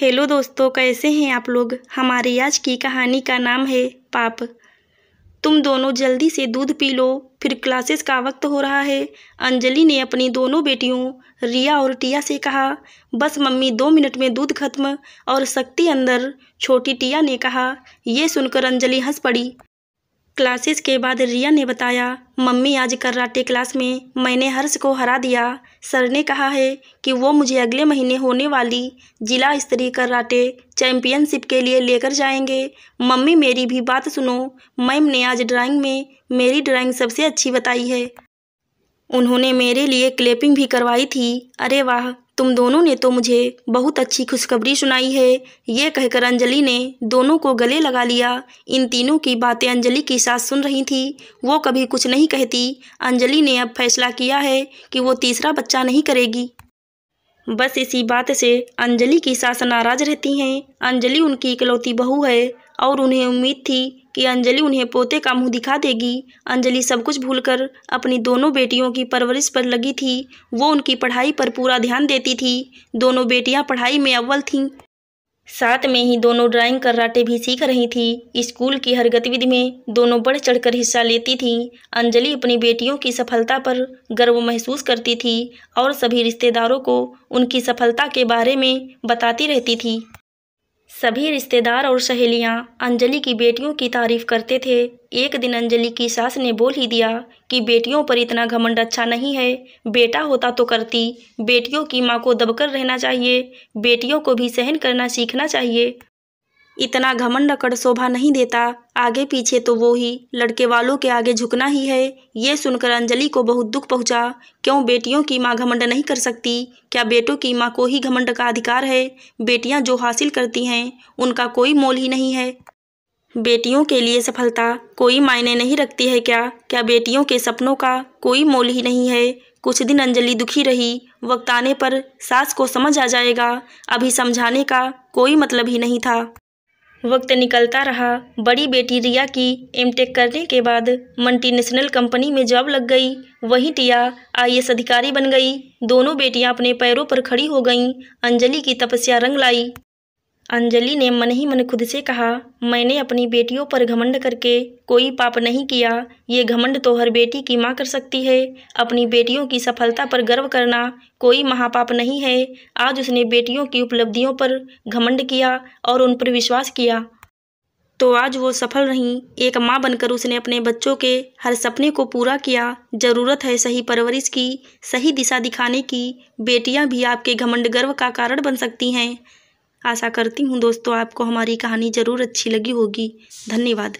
hello दोस्तों कैसे हैं आप लोग हमारी आज की कहानी का नाम है पाप तुम दोनों जल्दी से दूध पी लो फिर क्लासेस का वक्त हो रहा है अंजलि ने अपनी दोनों बेटियों रिया और टिया से कहा बस मम्मी दो मिनट में दूध खत्म और शक्ति अंदर छोटी टिया ने कहा यह सुनकर अंजलि हंस पड़ी क्लासेस के बाद रिया ने बताया मम्मी आज कराटे क्लास में मैंने हर्ष को हरा दिया सर ने कहा है कि वो मुझे अगले महीने होने वाली जिला स्तरीय कराटे चैंपियनशिप के लिए लेकर जाएंगे मम्मी मेरी भी बात सुनो मैम ने आज ड्राइंग में मेरी ड्राइंग सबसे अच्छी बताई है उन्होंने मेरे लिए क्लेपिंग भी करवाई थी अरे वाह तुम दोनों ने तो मुझे बहुत अच्छी खुशखबरी सुनाई है ये कहकर अंजलि ने दोनों को गले लगा लिया इन तीनों की बातें अंजलि की सास सुन रही थी वो कभी कुछ नहीं कहती अंजलि ने अब फैसला किया है कि वो तीसरा बच्चा नहीं करेगी बस इसी बात से अंजलि की सास नाराज रहती हैं अंजलि उनकी इकलौती बहू है और उन्हें उम्मीद थी कि अंजलि उन्हें पोते का मुंह दिखा देगी अंजलि सब कुछ भूलकर अपनी दोनों बेटियों की परवरिश पर लगी थी वो उनकी पढ़ाई पर पूरा ध्यान देती थी दोनों बेटियां पढ़ाई में अव्वल थीं साथ में ही दोनों ड्राइंग कराटे भी सीख रही थी स्कूल की हर गतिविधि में दोनों बढ़ चढ़कर हिस्सा लेती थीं अंजलि अपनी बेटियों की सफलता पर गर्व महसूस करती थी और सभी रिश्तेदारों को उनकी सफलता के बारे में बताती रहती थी सभी रिश्तेदार और सहेलियां अंजलि की बेटियों की तारीफ करते थे एक दिन अंजलि की सास ने बोल ही दिया कि बेटियों पर इतना घमंड अच्छा नहीं है बेटा होता तो करती बेटियों की माँ को दबकर रहना चाहिए बेटियों को भी सहन करना सीखना चाहिए इतना घमंड अकड़ शोभा नहीं देता आगे पीछे तो वो ही लड़के वालों के आगे झुकना ही है ये सुनकर अंजलि को बहुत दुख पहुंचा क्यों बेटियों की माँ घमंड नहीं कर सकती क्या बेटों की माँ को ही घमंड का अधिकार है बेटियाँ जो हासिल करती हैं उनका कोई मोल ही नहीं है बेटियों के लिए सफलता कोई मायने नहीं रखती है क्या क्या बेटियों के सपनों का कोई मोल ही नहीं है कुछ दिन अंजलि दुखी रही वक्त आने पर सास को समझ आ जाएगा अभी समझाने का कोई मतलब ही नहीं था वक्त निकलता रहा बड़ी बेटी रिया की एमटेक करने के बाद मल्टीनेशनल कंपनी में जॉब लग गई वहीं टिया आई अधिकारी बन गई दोनों बेटियां अपने पैरों पर खड़ी हो गईं अंजलि की तपस्या रंग लाई अंजलि ने मन ही मन खुद से कहा मैंने अपनी बेटियों पर घमंड करके कोई पाप नहीं किया ये घमंड तो हर बेटी की माँ कर सकती है अपनी बेटियों की सफलता पर गर्व करना कोई महापाप नहीं है आज उसने बेटियों की उपलब्धियों पर घमंड किया और उन पर विश्वास किया तो आज वो सफल रहीं एक माँ बनकर उसने अपने बच्चों के हर सपने को पूरा किया ज़रूरत है सही परवरिश की सही दिशा दिखाने की बेटियाँ भी आपके घमंड गर्व का कारण बन सकती हैं आशा करती हूँ दोस्तों आपको हमारी कहानी ज़रूर अच्छी लगी होगी धन्यवाद